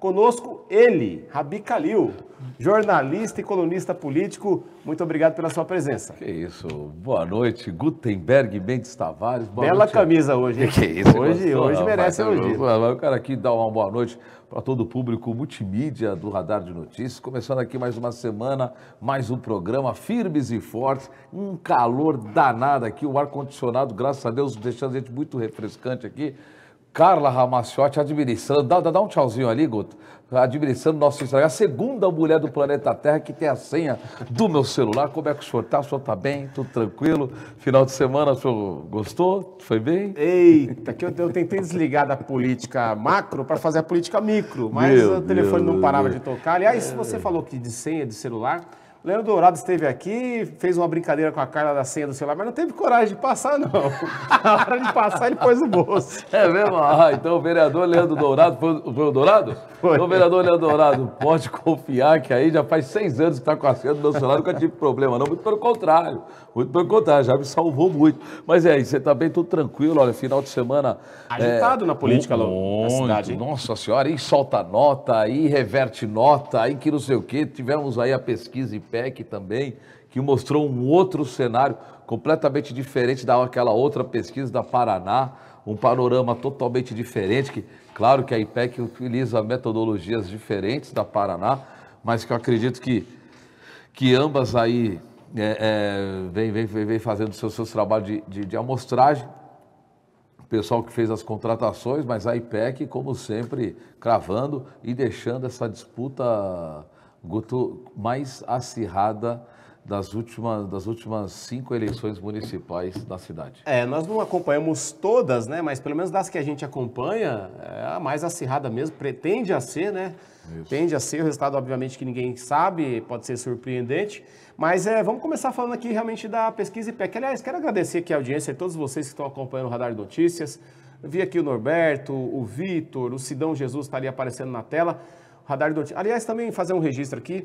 Conosco ele, Rabi Kalil, jornalista e colunista político. Muito obrigado pela sua presença. Que isso. Boa noite, Gutenberg Mendes Tavares. Boa Bela noite. camisa hoje. Que, isso. Hoje, gostou, hoje merece elogio. Eu quero aqui dar uma boa noite para todo o público multimídia do Radar de Notícias. Começando aqui mais uma semana, mais um programa firmes e fortes. Um calor danado aqui, o ar-condicionado, graças a Deus, deixando a gente muito refrescante aqui. Carla Ramaciotti administrando, dá, dá, dá um tchauzinho ali, Guto, administrando nosso Instagram, é a segunda mulher do planeta Terra que tem a senha do meu celular. Como é que o senhor está? O senhor está bem? Tudo tranquilo? Final de semana, o senhor gostou? Foi bem? Eita, que eu, eu tentei desligar da política macro para fazer a política micro, mas meu o telefone Deus não parava Deus. de tocar. Aliás, é. você falou que de senha de celular, Leandro Dourado esteve aqui, fez uma brincadeira com a cara da senha do celular, mas não teve coragem de passar, não. Na hora de passar, ele pôs o bolso. É mesmo? Ah, então o vereador Leandro Dourado, foi, foi o Dourado? Foi. Então o vereador Leandro Dourado, pode confiar que aí já faz seis anos que está com a senha do meu celular, nunca tive problema não, muito pelo contrário, muito pelo contrário, já me salvou muito. Mas é isso, você está bem, tudo tranquilo, olha, final de semana... Agitado é, na política, muito, na cidade. Nossa senhora, aí solta nota, aí reverte nota, aí que não sei o quê, tivemos aí a pesquisa em IPEC também, que mostrou um outro cenário completamente diferente daquela outra pesquisa da Paraná, um panorama totalmente diferente, que claro que a IPEC utiliza metodologias diferentes da Paraná, mas que eu acredito que, que ambas aí é, é, vem, vem, vem fazendo seus, seus trabalhos de, de, de amostragem, pessoal que fez as contratações, mas a IPEC, como sempre, cravando e deixando essa disputa mais acirrada das últimas, das últimas cinco eleições municipais da cidade. É, nós não acompanhamos todas, né? Mas pelo menos das que a gente acompanha, é a mais acirrada mesmo, pretende a ser, né? Isso. Tende a ser o resultado, obviamente, que ninguém sabe, pode ser surpreendente. Mas é, vamos começar falando aqui realmente da pesquisa IPEC. Aliás, quero agradecer aqui a audiência e todos vocês que estão acompanhando o Radar Notícias. vi aqui o Norberto, o Vitor, o Sidão Jesus está ali aparecendo na tela. Radar do Aliás, também fazer um registro aqui.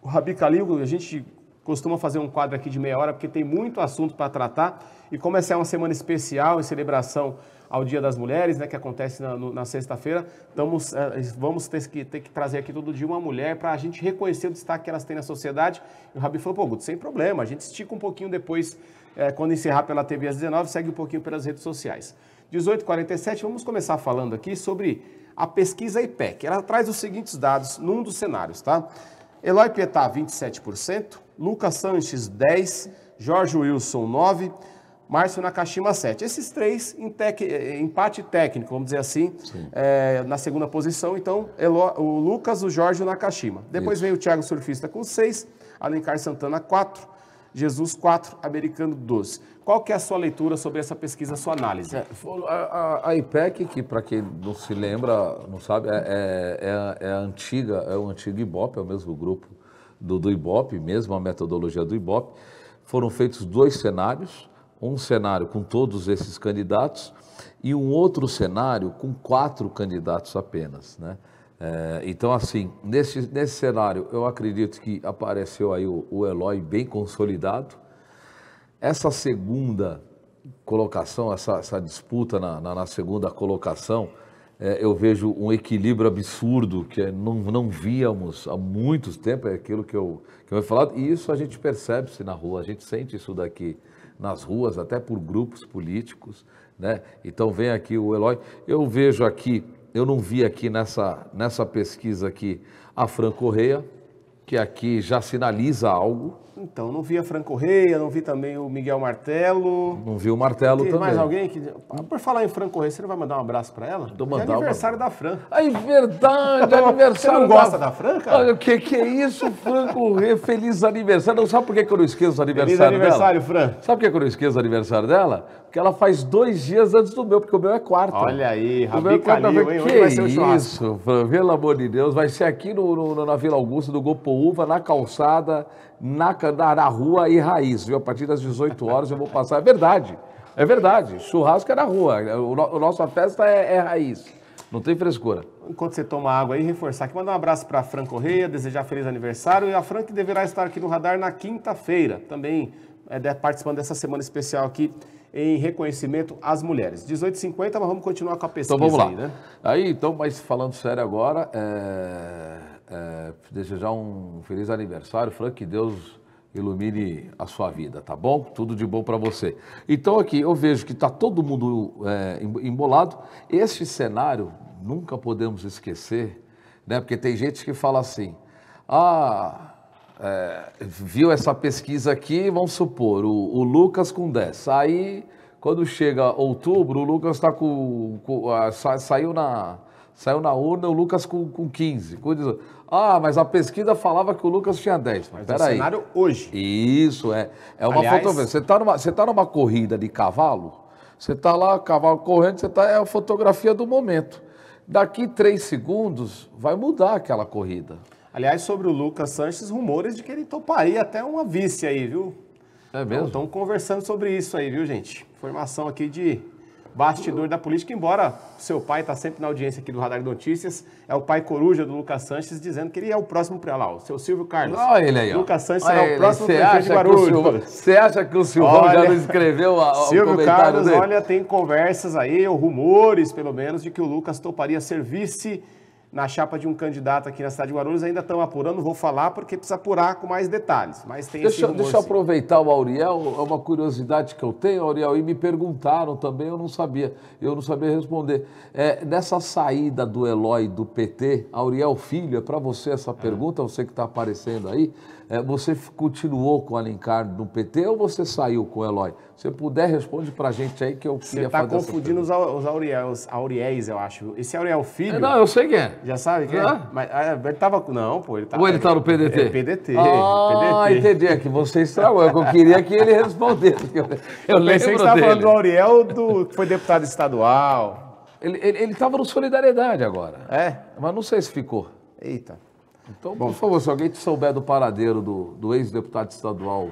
O Rabi Calil, a gente costuma fazer um quadro aqui de meia hora, porque tem muito assunto para tratar. E como essa é uma semana especial em celebração ao Dia das Mulheres, né, que acontece na, na sexta-feira, eh, vamos ter que, ter que trazer aqui todo dia uma mulher para a gente reconhecer o destaque que elas têm na sociedade. E o Rabi falou, pô, Guto, sem problema, a gente estica um pouquinho depois, é, quando encerrar pela TV às 19, segue um pouquinho pelas redes sociais. 1847, vamos começar falando aqui sobre a pesquisa IPEC. Ela traz os seguintes dados num dos cenários, tá? Eloy Pietá, 27%, Lucas Sanches, 10%, Jorge Wilson, 9%, Márcio Nakashima, 7%. Esses três em tec... Eh, empate técnico, vamos dizer assim, é, na segunda posição. Então, o Lucas, o Jorge e o Nakashima. Depois Isso. vem o Thiago Surfista com 6%, Alencar Santana, 4%, Jesus 4, americano 12. Qual que é a sua leitura sobre essa pesquisa, a sua análise? É, a, a, a, IPEC, que para quem não se lembra, não sabe, é, é, é, é a antiga, é o antigo IBOP, é o mesmo grupo do, do IBOP, mesmo a metodologia do IBOP. Foram feitos dois cenários, um cenário com todos esses candidatos e um outro cenário com quatro candidatos apenas, né? É, então, assim, nesse, nesse cenário, eu acredito que apareceu aí o, o Eloy bem consolidado. Essa segunda colocação, essa, essa disputa na, na, na, segunda colocação, é, eu vejo um equilíbrio absurdo que é, não, não víamos há muito tempo, é aquilo que eu, que eu falado, e isso a gente percebe-se na rua, a gente sente isso daqui nas ruas, até por grupos políticos, né? Então vem aqui o Eloy. Eu vejo aqui eu não vi aqui nessa, nessa pesquisa aqui a Fran Correia, que aqui já sinaliza algo, então, não vi a Fran Correia, não vi também o Miguel Martelo. Não vi o Martelo Tem também. mais alguém que. Ah, por falar em Fran Correia, você não vai mandar um abraço para ela? Vou é mandar. É aniversário uma... da Fran. Ai, é verdade, aniversário. Você não gosta da, da Fran, cara? Olha, o que, que é isso, Fran Correia? Feliz aniversário. Não, sabe por que, que eu não esqueço o aniversário, dela? Feliz aniversário dela? Fran. Sabe por que, que eu não esqueço o aniversário dela? Porque ela faz dois dias antes do meu, porque o meu é quarta. Olha aí, Rabi o meu tá Calil, hein? Que vai ser o isso, Fran, pelo amor de Deus. Vai ser aqui no, no na Vila Augusta, do Gopoúva, na calçada na, na, na rua e raiz, viu? A partir das 18 horas eu vou passar. É verdade, é verdade. Churrasco é na rua. O, o nossa festa é, é raiz. Não tem frescura. Enquanto você toma água aí, reforçar aqui, mandar um abraço para Fran Correia, desejar feliz aniversário. E a Fran que deverá estar aqui no radar na quinta-feira, também é, participando dessa semana especial aqui em reconhecimento às mulheres. 18h50, mas vamos continuar com a pesquisa então vamos lá. aí, né? Aí, então, mas falando sério agora, é é, eh, desejar um feliz aniversário, Frank, que Deus ilumine a sua vida, tá bom? Tudo de bom para você. Então aqui eu vejo que está todo mundo é, embolado. Este cenário nunca podemos esquecer, né? Porque tem gente que fala assim, ah, é, viu essa pesquisa aqui, vamos supor, o, o, Lucas com 10. Aí, quando chega outubro, o Lucas está com, com ah, a, saiu na Saiu na urna o Lucas com, com 15, com 18. Ah, mas a pesquisa falava que o Lucas tinha 10. Mas, mas é o cenário hoje. Isso, é. É uma Aliás... fotografia. Você está numa, você tá numa corrida de cavalo, você está lá, cavalo correndo, você tá, é a fotografia do momento. Daqui três segundos vai mudar aquela corrida. Aliás, sobre o Lucas Sanches, rumores de que ele toparia até uma vice aí, viu? É mesmo? Estão conversando sobre isso aí, viu, gente? Informação aqui de bastidor da política, embora seu pai está sempre na audiência aqui do Radar Notícias, é o pai coruja do Lucas Sanches, dizendo que ele é o próximo para lá, o seu Silvio Carlos. Olha ele aí, ó. Lucas Sanches olha será ele. o próximo prefeito de Guarulhos. Você acha que o Silvão olha, já não escreveu a, o Silvio Carlos, dele? olha, tem conversas aí, ou rumores, pelo menos, de que o Lucas toparia ser vice na chapa de um candidato aqui na cidade de Guarulhos, ainda estão apurando, vou falar porque precisa apurar com mais detalhes, mas tem deixa, Deixa eu aproveitar o Auriel, é uma curiosidade que eu tenho, Auriel, e me perguntaram também, eu não sabia, eu não sabia responder. É, nessa saída do Eloy do PT, Auriel Filho, é para você essa é. pergunta, você que está aparecendo aí, é, você continuou com o Alencar no PT ou você saiu com o Eloy? Se puder, responde para a gente aí que eu queria Você tá está confundindo os, os Auriel, Auriéis, eu acho. Esse Auriel Filho... É, não, eu sei quem é. Já sabe quem é? Mas ah, é, ele tava. Não, pô, ele tava. Tá- Ou ele tá no PDT? É, PDT. Ah, PDT. entendi. É que você estragou. É eu queria que ele respondesse. Eu, eu, eu pensei que você estava falando do Auriel, do, que foi deputado estadual. Ele, ele, ele tava no Solidariedade agora. É? Mas não sei se ficou. Eita. Então, Bom, por favor, se alguém te souber do paradeiro do, do ex-deputado estadual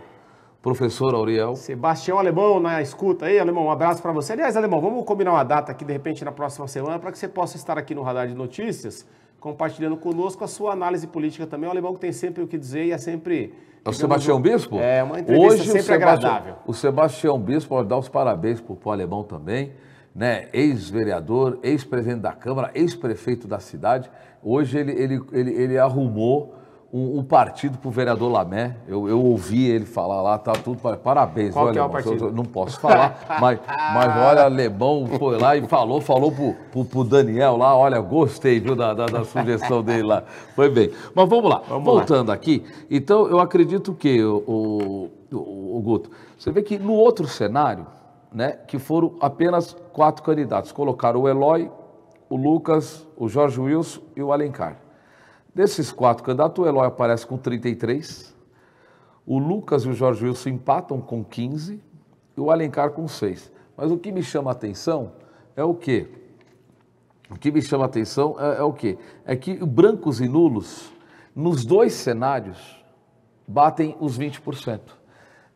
professor Auriel. Sebastião Alemão na escuta aí, Alemão, um abraço para você. Aliás, Alemão, vamos combinar uma data aqui, de repente, na próxima semana, para que você possa estar aqui no Radar de Notícias, compartilhando conosco a sua análise política também. O é Alemão que tem sempre o que dizer e é sempre... É o Sebastião Bispo? É, uma entrevista Hoje, sempre o agradável. O Sebastião Bispo, dar os parabéns para o Alemão também, né? ex-vereador, ex-presidente da Câmara, ex-prefeito da cidade. Hoje ele, ele, ele, ele arrumou um, um partido para o vereador Lamé. Eu, eu, ouvi ele falar lá, tá tudo. Parabéns, Qual olha, é alemão, eu, eu, não posso falar, mas, mas olha, Alemão foi lá e falou, falou pro, o Daniel lá, olha, gostei, viu, da, da, da, sugestão dele lá. Foi bem. Mas vamos lá, vamos voltando lá. aqui, então eu acredito que, o, o, o, o Guto, você vê que no outro cenário, né, que foram apenas quatro candidatos. Colocaram o Eloy, o Lucas, o Jorge Wilson e o Alencar. Desses quatro candidatos, o Eloy aparece com 33, o Lucas e o Jorge Wilson empatam com 15 e o Alencar com 6. Mas o que me chama a atenção é o quê? O que me chama a atenção é, é o quê? É que brancos e nulos, nos dois cenários, batem os 20%.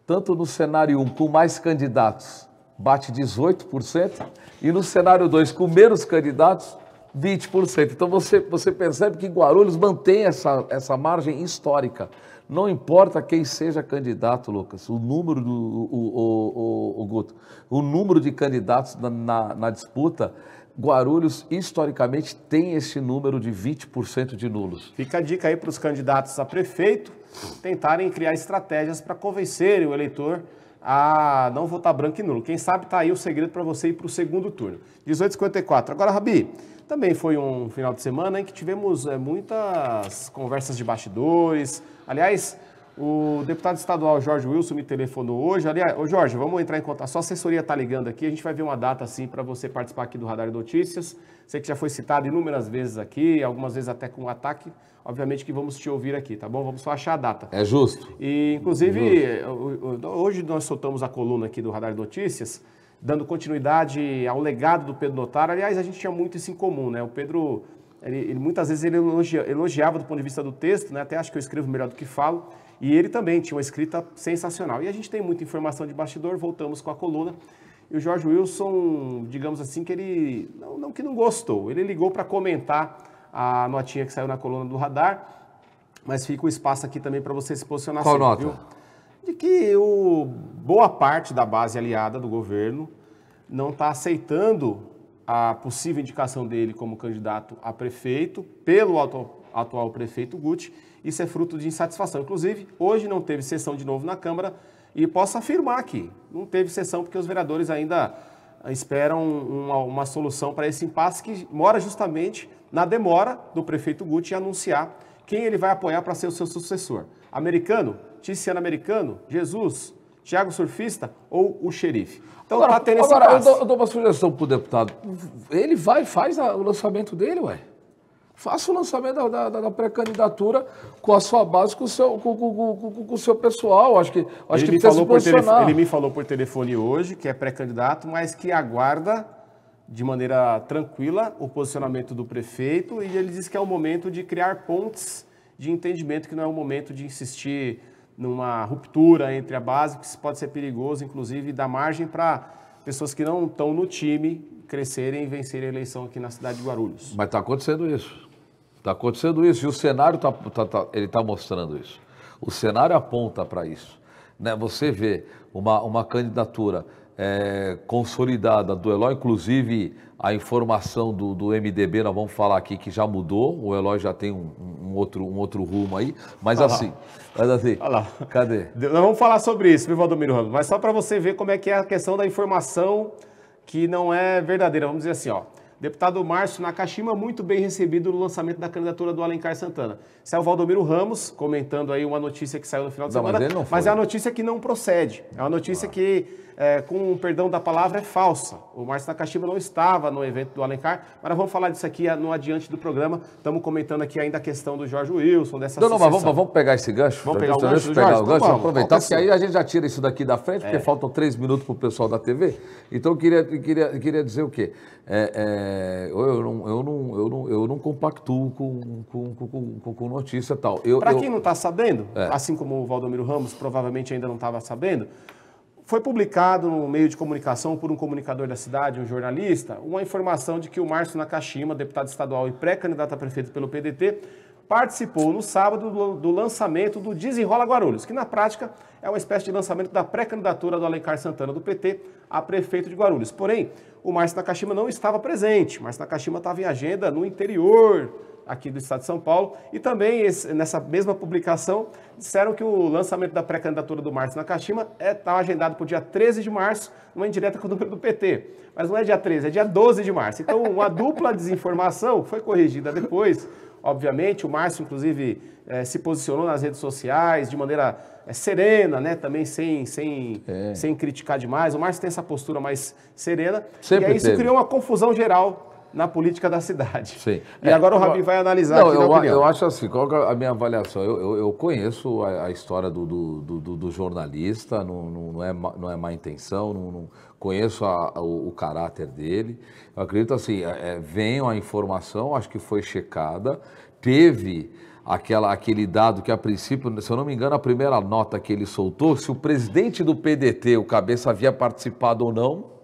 Tanto no cenário 1, com mais candidatos, bate 18%, e no cenário 2, com menos candidatos, 20%. Então você, você percebe que Guarulhos mantém essa, essa margem histórica. Não importa quem seja candidato, Lucas, o número do o, o, o, o Guto, o número de candidatos na, na, na disputa, Guarulhos historicamente tem esse número de 20% de nulos. Fica a dica aí para os candidatos a prefeito tentarem criar estratégias para convencerem o eleitor a ah, não votar tá branco e nulo. Quem sabe está aí o segredo para você ir para o segundo turno. 1854. Agora, Rabi, também foi um final de semana em que tivemos é, muitas conversas de bastidores. Aliás, o deputado estadual Jorge Wilson me telefonou hoje. Aliás, ô Jorge, vamos entrar em contato. A sua assessoria está ligando aqui. A gente vai ver uma data assim para você participar aqui do Radar Notícias. Sei que já foi citado inúmeras vezes aqui, algumas vezes até com ataque. Obviamente que vamos te ouvir aqui, tá bom? Vamos só achar a data. É justo. E, inclusive, é justo. hoje nós soltamos a coluna aqui do Radar Notícias, dando continuidade ao legado do Pedro Notar. Aliás, a gente tinha muito isso em comum, né? O Pedro, ele, ele muitas vezes ele elogia, elogiava do ponto de vista do texto, né? Até acho que eu escrevo melhor do que falo e ele também tinha uma escrita sensacional. E a gente tem muita informação de bastidor, voltamos com a coluna. E o Jorge Wilson, digamos assim, que ele. Não, não que não gostou, ele ligou para comentar a notinha que saiu na coluna do radar. Mas fica o um espaço aqui também para você se posicionar. Qual sempre, nota? Viu? De que o, boa parte da base aliada do governo não está aceitando a possível indicação dele como candidato a prefeito pelo atual atual prefeito Guti. Isso é fruto de insatisfação. Inclusive, hoje não teve sessão de novo na Câmara e posso afirmar aqui, não teve sessão porque os vereadores ainda ah, esperam uma, uma solução para esse impasse que mora justamente na demora do prefeito Guti anunciar quem ele vai apoiar para ser o seu sucessor. Americano, ticiano Americano, Jesus, Tiago Surfista ou o xerife. Então agora, tá tendo esse agora, eu dou, eu dou, uma sugestão pro deputado. Ele vai, faz a, o lançamento dele, ué. Faça o lançamento da, da, da pré-candidatura com a sua base, com o seu, com, com, com, o seu pessoal. Acho que, acho ele que precisa falou se telefone, Ele me falou por telefone hoje que é pré-candidato, mas que aguarda de maneira tranquila o posicionamento do prefeito e ele disse que é o momento de criar pontes de entendimento, que não é o momento de insistir numa ruptura entre a base, que isso pode ser perigoso, inclusive, dar margem para pessoas que não estão no time crescerem e vencerem a eleição aqui na cidade de Guarulhos. Mas está acontecendo isso. Está acontecendo isso e o cenário está tá, tá, ele tá mostrando isso. O cenário aponta para isso. Né? Você vê uma, uma candidatura é, consolidada do Eloy, inclusive a informação do, do MDB, nós vamos falar aqui que já mudou, o Eloy já tem um, um outro, um outro rumo aí, mas assim, mas assim, cadê? Nós vamos falar sobre isso, viu, Valdomiro Ramos, mas só para você ver como é que é a questão da informação que não é verdadeira, vamos dizer assim, ó, Deputado Márcio Nakashima, muito bem recebido no lançamento da candidatura do Alencar Santana. É o Valdomiro Ramos comentando aí uma notícia que saiu no final de não, semana. Mas, mas, é a notícia que não procede. É uma notícia ah. que é, com o perdão da palavra, é falsa. O Márcio Nakashima não estava no evento do Alencar, mas vamos falar disso aqui ah, no adiante do programa. Estamos comentando aqui ainda a questão do Jorge Wilson, dessa não, não, mas vamos, vamos, pegar esse gancho? Vamos pegar o gancho, gancho pegar o gancho, então, vamos, aproveitar, porque aí a gente já tira isso daqui da frente, porque é. faltam três minutos para o pessoal da TV. Então, eu queria, queria, queria dizer o quê? É, é, eu, não, eu, não, eu, não, eu não compactuo com, com, com, com, com notícia tal. Para quem não está sabendo, é. assim como o Valdomiro Ramos provavelmente ainda não estava sabendo, foi publicado no meio de comunicação por um comunicador da cidade, um jornalista, uma informação de que o Márcio Nakashima, deputado estadual e pré-candidato a prefeito pelo PDT, participou no sábado do, lançamento do Desenrola Guarulhos, que na prática é uma espécie de lançamento da pré-candidatura do Alencar Santana do PT a prefeito de Guarulhos. Porém, o Márcio Nakashima não estava presente. O Márcio Nakashima estava em agenda no interior aqui do Estado de São Paulo. E também, esse, nessa mesma publicação, disseram que o lançamento da pré-candidatura do Márcio Nakashima está é, tá agendado para o dia 13 de março, numa indireta com o número do PT. Mas não é dia 13, é dia 12 de março. Então, uma dupla desinformação foi corrigida depois, obviamente. O Márcio, inclusive, é, se posicionou nas redes sociais de maneira é, serena, né? Também sem, sem, é. sem criticar demais. O Márcio tem essa postura mais serena. Sempre e aí isso criou uma confusão geral na política da cidade. Sim. E é, agora o Rabin vai analisar não, aqui eu, opinião. eu acho assim, qual é a minha avaliação? Eu, eu, eu conheço a, a história do, do, do, do jornalista, não, não, não, é, não é má intenção, não, não conheço a, o, o, caráter dele. Eu acredito assim, é, é veio a informação, acho que foi checada, teve aquela, aquele dado que, a princípio, se eu não me engano, a primeira nota que ele soltou, se o presidente do PDT, o Cabeça, havia participado ou não,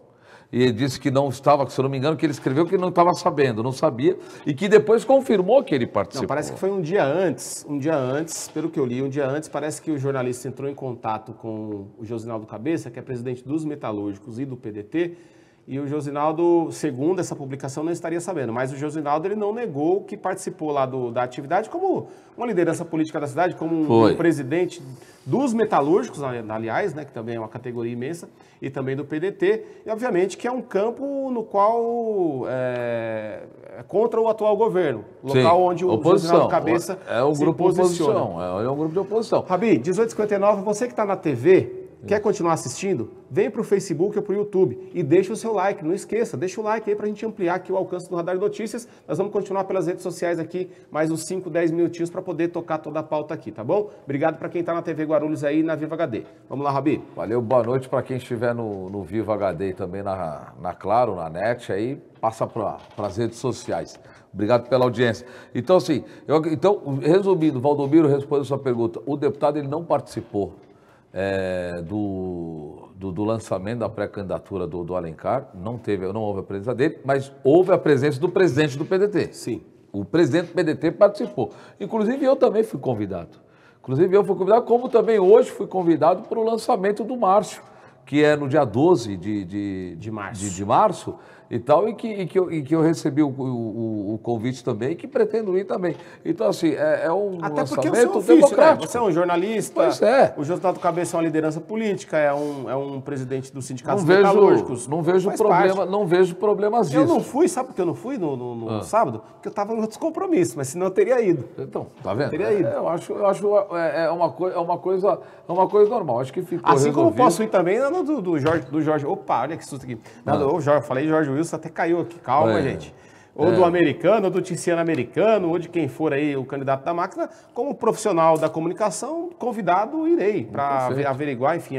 e ele disse que não estava, se eu não me engano, que ele escreveu que ele não estava sabendo, não sabia, e que depois confirmou que ele participou. Não, parece que foi um dia antes, um dia antes, pelo que eu li, um dia antes, parece que o jornalista entrou em contato com o Josinaldo Cabeça, que é presidente dos metalúrgicos e do PDT, e o Josinaldo, segundo essa publicação, não estaria sabendo. Mas o Josinaldo ele não negou que participou lá do, da atividade como uma liderança política da cidade, como um presidente dos metalúrgicos, aliás, né, que também é uma categoria imensa, e também do PDT. E obviamente que é um campo no qual é, é contra o atual governo, local Sim. onde o oposição. Josinaldo Cabeça é o grupo se posiciona. De oposição. É um grupo de oposição. Rabi, 1859, você que está na TV, é. Quer continuar assistindo? Vem para o Facebook ou para o YouTube e deixa o seu like. Não esqueça, deixa o like aí para a gente ampliar aqui o alcance do Radar Notícias. Nós vamos continuar pelas redes sociais aqui mais uns 5, 10 minutinhos para poder tocar toda a pauta aqui, tá bom? Obrigado para quem está na TV Guarulhos aí e na Viva HD. Vamos lá, Rabi. Valeu, boa noite para quem estiver no, no Viva HD e também na, na Claro, na NET aí. Passa para as redes sociais. Obrigado pela audiência. Então, assim, eu, então, resumindo, Valdomiro respondeu a sua pergunta. O deputado ele não participou é, do, do, do, lançamento da pré-candidatura do, do, Alencar, não, teve, não houve a presença dele, mas houve a presença do presidente do PDT. Sim. O presidente do PDT participou. Inclusive, eu também fui convidado. Inclusive, eu fui convidado, como também hoje fui convidado para o lançamento do Márcio, que é no dia 12 de, de, de março. De, de março e tal, e que, e que, eu, e que eu recebi o, o, o, convite também, que pretendo ir também. Então, assim, é, é um Até lançamento ofício, é, democrático. Né? Você é um jornalista, pois é. o José Cabeça é uma liderança política, é um, é um presidente do sindicato não metalúrgicos. Não vejo problema, não vejo problemas disso. Eu não fui, sabe por que eu não fui no, no, no ah. sábado? Porque eu estava em outros compromissos, mas senão eu teria ido. Então, tá vendo? Eu teria ido. É, eu acho, eu acho é, é, uma coisa, é uma coisa, é uma coisa normal. Acho que ficou Assim resolvido. como posso ir também no do, do Jorge, do Jorge. Opa, olha que susto aqui. Não, ah. eu Jorge, falei Jorge Wilson até caiu aqui. Calma, é. gente. Ou é. do americano, ou do Tiziano americano, ou de quem for aí o candidato da máquina, como profissional da comunicação, convidado, irei para averiguar, enfim,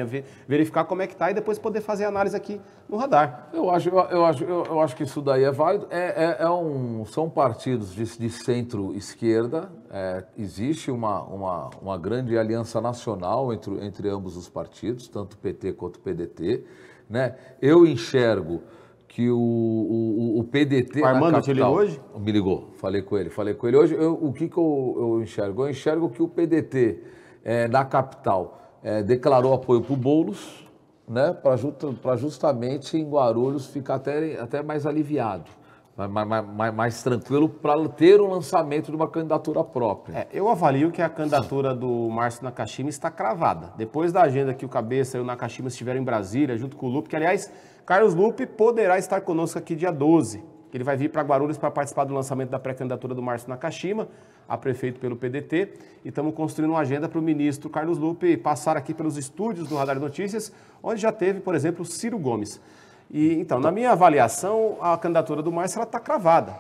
verificar como é que está e depois poder fazer análise aqui no radar. Eu acho, eu, eu acho, eu, eu, acho que isso daí é válido. É, é, é um, são partidos de, de centro-esquerda, é, existe uma, uma, uma grande aliança nacional entre, entre ambos os partidos, tanto PT quanto PDT. Né? Eu enxergo que o, o, o PDT. O Armando capital, te ligou hoje? Me ligou, falei com ele. Falei com ele hoje. Eu, o que, que eu, eu, enxergo? Eu enxergo que o PDT é, na capital é, declarou apoio para o Boulos, né, para justamente em Guarulhos ficar até, até mais aliviado. Mais, mais, mais tranquilo para ter o lançamento de uma candidatura própria. É, eu avalio que a candidatura Sim. do Márcio Nakashima está cravada. Depois da agenda que o Cabeça e o Nakashima estiveram em Brasília, junto com o Lupe, que aliás Carlos Lupe poderá estar conosco aqui dia 12. Ele vai vir para Guarulhos para participar do lançamento da pré-candidatura do Márcio Nakashima a prefeito pelo PDT. E estamos construindo uma agenda para o ministro Carlos Lupe passar aqui pelos estúdios do Radar Notícias, onde já teve, por exemplo, Ciro Gomes. E, então, na minha avaliação, a candidatura do Márcio está cravada.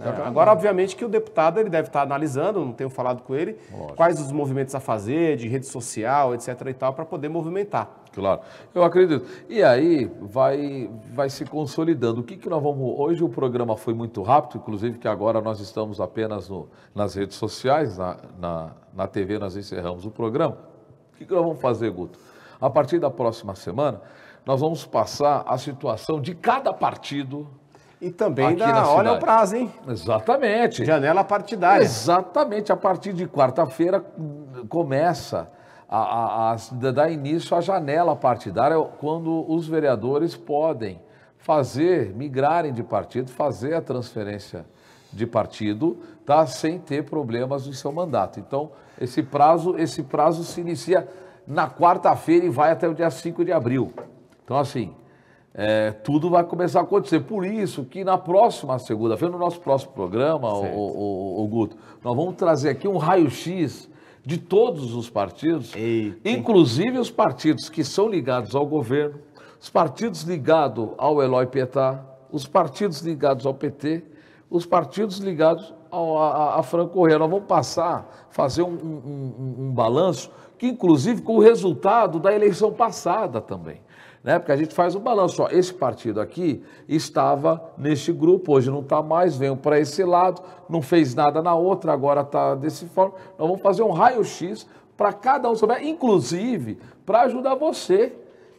É, agora, obviamente, que o deputado ele deve estar analisando, não tenho falado com ele, Lógico. quais os movimentos a fazer, de rede social, etc. e tal, para poder movimentar. Claro, eu acredito. E aí vai, vai se consolidando. O que, que nós vamos. Hoje o programa foi muito rápido, inclusive que agora nós estamos apenas no, nas redes sociais, na, na, na TV nós encerramos o programa. O que, que nós vamos fazer, Guto? A partir da próxima semana, nós vamos passar a situação de cada partido e também Aqui da, olha cidade. o prazo, hein? Exatamente. Janela partidária. Exatamente. A partir de quarta-feira começa a, a, a, dar início à janela partidária, quando os vereadores podem fazer, migrarem de partido, fazer a transferência de partido, tá? Sem ter problemas no seu mandato. Então, esse prazo, esse prazo se inicia na quarta-feira e vai até o dia 5 de abril. Então, assim, é, tudo vai começar a acontecer. Por isso que na próxima segunda-feira, no nosso próximo programa, o, o, Guto, nós vamos trazer aqui um raio-x de todos os partidos, Eita. inclusive os partidos que são ligados ao governo, os partidos ligados ao Eloy Petá, os partidos ligados ao PT, os partidos ligados a, a, Franco Correia. Nós vamos passar, fazer um, um, um, um balanço, que inclusive com o resultado da eleição passada também né? Porque a gente faz o um balanço, ó, esse partido aqui estava neste grupo, hoje não está mais, veio para esse lado, não fez nada na outra, agora está desse forma. Nós vamos fazer um raio-x para cada um saber, inclusive para ajudar você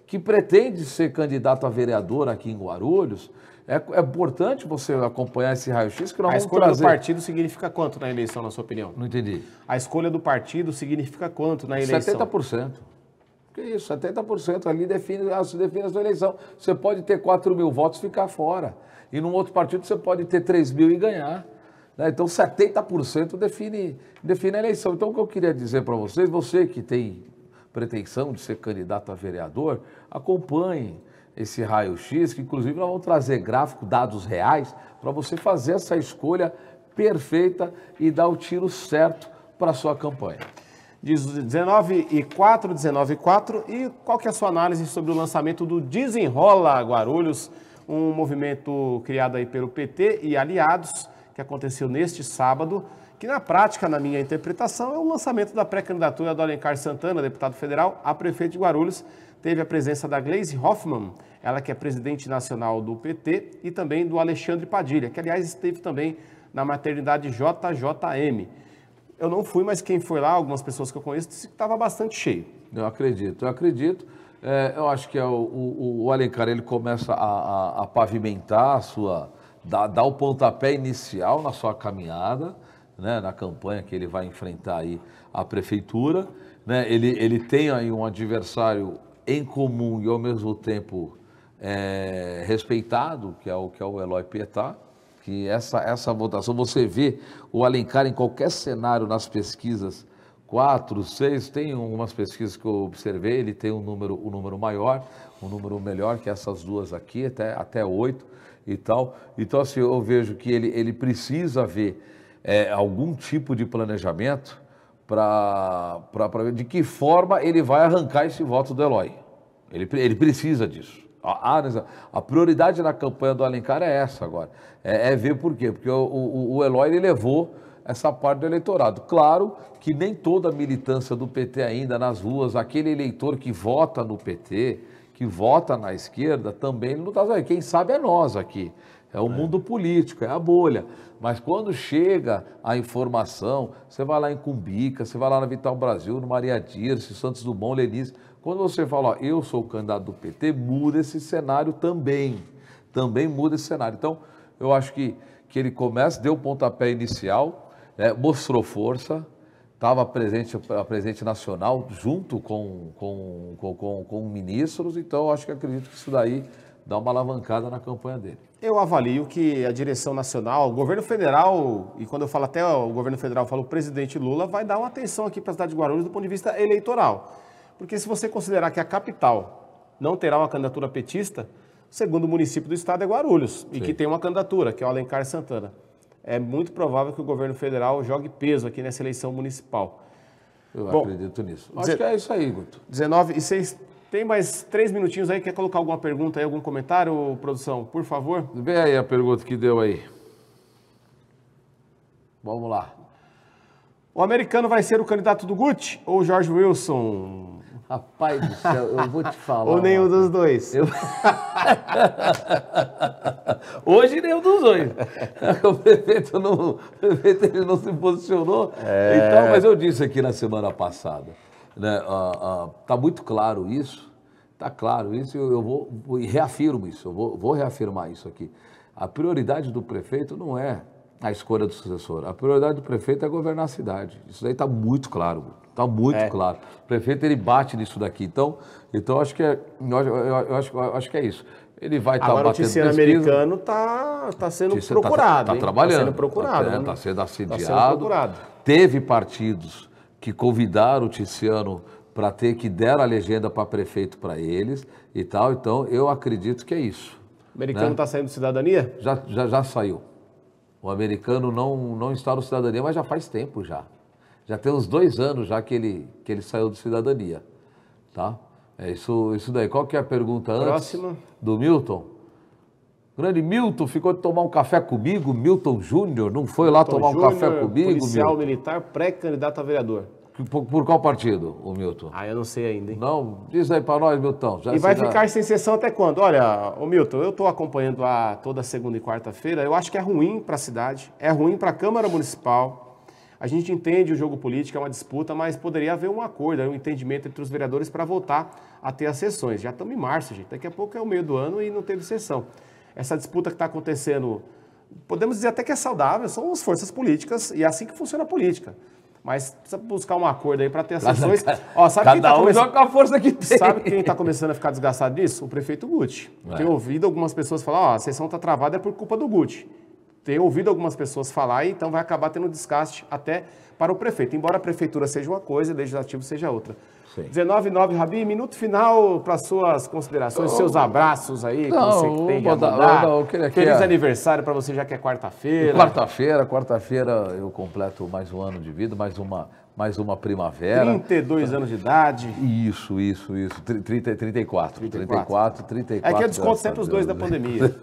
que pretende ser candidato a vereador aqui em Guarulhos. É, é importante você acompanhar esse raio-x que nós a vamos trazer. A escolha do partido significa quanto na eleição, na sua opinião? Não entendi. A escolha do partido significa quanto na eleição? 70%. Porque isso, 70% ali define, se define a sua eleição. Você pode ter 4 mil votos e ficar fora. E num outro partido você pode ter 3 mil e ganhar. Né? Então 70% define, define a eleição. Então o que eu queria dizer para vocês, você que tem pretensão de ser candidato a vereador, acompanhe esse raio-x, que inclusive nós vamos trazer gráfico, dados reais, para você fazer essa escolha perfeita e dar o tiro certo para a sua campanha. 19 e 4, 19 e 4. E qual que é a sua análise sobre o lançamento do Desenrola Guarulhos, um movimento criado aí pelo PT e aliados, que aconteceu neste sábado, que na prática, na minha interpretação, é o lançamento da pré-candidatura do Alencar Santana, deputado federal, a prefeito de Guarulhos. Teve a presença da Gleise Hoffmann, ela que é presidente nacional do PT, e também do Alexandre Padilha, que aliás esteve também na maternidade JJM. Eu não fui, mas quem foi lá, algumas pessoas que eu conheço, disse que estava bastante cheio. Eu acredito, eu acredito. É, eu acho que é o, o, o, Alencar ele começa a, a, a pavimentar a sua. dar o pontapé inicial na sua caminhada, né, na campanha que ele vai enfrentar aí a prefeitura. Né, ele, ele tem aí um adversário em comum e ao mesmo tempo é, respeitado, que é o, que é o Eloy Pietá que essa, essa votação, você vê o Alencar em qualquer cenário nas pesquisas, quatro, seis, tem algumas pesquisas que eu observei, ele tem um número, um número maior, um número melhor que essas duas aqui, até, até oito e tal. Então, assim, eu vejo que ele, ele precisa ver é, algum tipo de planejamento para ver de que forma ele vai arrancar esse voto do Eloy. Ele, ele precisa disso. Ah, a prioridade na campanha do Alencar é essa agora. É, é ver por quê. Porque o, o, o Eloy ele levou essa parte do eleitorado. Claro que nem toda a militância do PT ainda nas ruas, aquele eleitor que vota no PT, que vota na esquerda, também não está. Quem sabe é nós aqui. É o é. mundo político, é a bolha. Mas quando chega a informação, você vai lá em Cumbica, você vai lá na Vital Brasil, no Maria Dirce, Santos Dumont, Lenis, quando você fala, ó, eu sou o candidato do PT, muda esse cenário também. Também muda esse cenário. Então, eu acho que, que ele começa, deu o pontapé inicial, né, mostrou força, estava presente a presidente nacional junto com, com, com, com, com ministros, então acho que acredito que isso daí dá uma alavancada na campanha dele. Eu avalio que a direção nacional, o governo federal, e quando eu falo até o governo federal, eu falo o presidente Lula, vai dar uma atenção aqui para a cidade de Guarulhos do ponto de vista eleitoral. Porque se você considerar que a capital não terá uma candidatura petista, o segundo município do estado é Guarulhos, Sim. e que tem uma candidatura, que é o Alencar Santana. É muito provável que o governo federal jogue peso aqui nessa eleição municipal. Eu Bom, acredito nisso. Acho que é isso aí, Guto. 19 e 6. Tem mais três minutinhos aí. Quer colocar alguma pergunta aí, algum comentário, produção? Por favor. Vê aí a pergunta que deu aí. Vamos lá. O americano vai ser o candidato do Gucci ou Jorge Wilson? Rapaz do céu, eu vou te falar. Ou nenhum dos dois. Eu... Hoje nenhum dos dois. O prefeito não, o prefeito ele não se posicionou. É... Então, mas eu disse aqui na semana passada, né, uh, uh, tá muito claro isso, tá claro isso, eu, eu vou, reafirmo isso, eu vou, vou reafirmar isso aqui. A prioridade do prefeito não é a escolha do sucessor. A prioridade do prefeito é governar a cidade. Isso aí está muito claro. Está muito é. claro. O prefeito ele bate nisso daqui. Então, então acho que é, eu, eu, eu acho, eu acho que é isso. Ele vai estar tá Agora, batendo o americano está tá, tá-, tá, tá sendo procurado. Está tá trabalhando. É, né? Está sendo procurado. Está sendo assediado. Tá sendo procurado. Teve partidos que convidaram o Tiziano para ter que der a legenda para prefeito para eles e tal. Então, eu acredito que é isso. O americano está né? saindo de cidadania? Já, já, já saiu. O americano não, não está no cidadania, mas já faz tempo já já tem uns dois anos já que ele, que ele saiu do Cidadania, tá? É isso, isso daí. Qual que é a pergunta antes? Próxima. Do Milton. Grande Milton ficou de tomar um café comigo, Milton Júnior, não foi Milton lá tomar Júnior, um café comigo, policial Milton? militar pré-candidato a vereador. Por, por, qual partido, o Milton? Ah, eu não sei ainda, hein? Não, diz aí para nós, Milton. Já e vai ficar sem sessão até quando? Olha, o Milton, eu estou acompanhando a toda segunda e quarta-feira. Eu acho que é ruim para a cidade, é ruim para a Câmara Municipal, a gente entende o jogo político, é uma disputa, mas poderia haver um acordo, um entendimento entre os vereadores para voltar a ter as sessões. Já estamos em março, gente. Daqui a pouco é o meio do ano e não teve sessão. Essa disputa que está acontecendo, podemos dizer até que é saudável, são as forças políticas e é assim que funciona a política. Mas precisa buscar um acordo aí para ter as sessões. Ó, sabe cada quem tá um começando... com a força que tem. Sabe quem está começando a ficar desgastado disso? O prefeito Guti. É. Tenho ouvido algumas pessoas falar, ó, a sessão está travada é por culpa do Guti ter ouvido algumas pessoas falar e então vai acabar tendo desgaste até para o prefeito, embora a prefeitura seja uma coisa e o legislativo seja outra. 19,9, Rabi, minuto final para suas considerações, oh, seus abraços aí não, que você tem a mandar. Não, Feliz é... aniversário para você, já que é quarta-feira. Quarta-feira, quarta-feira eu completo mais um ano de vida, mais uma mais uma primavera. 32 anos de idade. Isso, isso, isso. 30, 34. 34, 34. 34 é que é desconto sempre os dois da pandemia.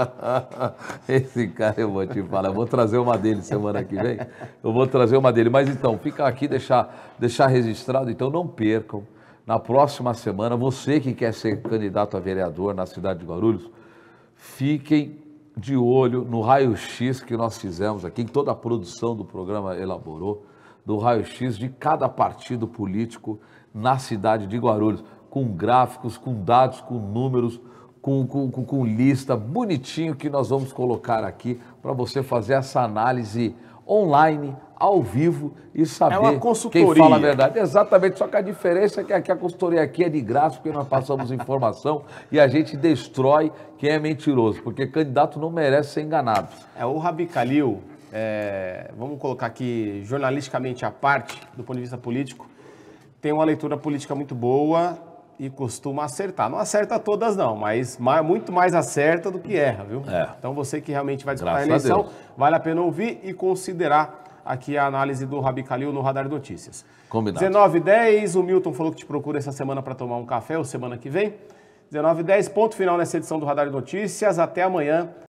Esse cara eu vou te falar. Eu vou trazer uma dele semana que vem. Eu vou trazer uma dele. Mas então, fica aqui, deixar, deixar registrado. Então, não percam. Na próxima semana, você que quer ser candidato a vereador na cidade de Guarulhos, fiquem de olho no raio-x que nós fizemos aqui, que toda a produção do programa elaborou do raio-x de cada partido político na cidade de Guarulhos, com gráficos, com dados, com números, com, com, com, lista bonitinho que nós vamos colocar aqui para você fazer essa análise online, ao vivo e saber é quem fala a verdade. Exatamente, só que a diferença é que aqui a consultoria aqui é de graça, porque nós passamos informação e a gente destrói quem é mentiroso, porque candidato não merece ser enganado. É, o Rabi Khalil é, vamos colocar aqui jornalisticamente à parte, do ponto de vista político, tem uma leitura política muito boa e costuma acertar. Não acerta todas, não, mas mais, muito mais acerta do que erra, viu? É. Então você que realmente vai disputar a eleição, a vale a pena ouvir e considerar aqui a análise do Rabi Kalil no Radar Notícias. Combinado. 19 10 o Milton falou que te procura essa semana para tomar um café, ou semana que vem. 19 10 ponto final nessa edição do Radar Notícias. Até amanhã,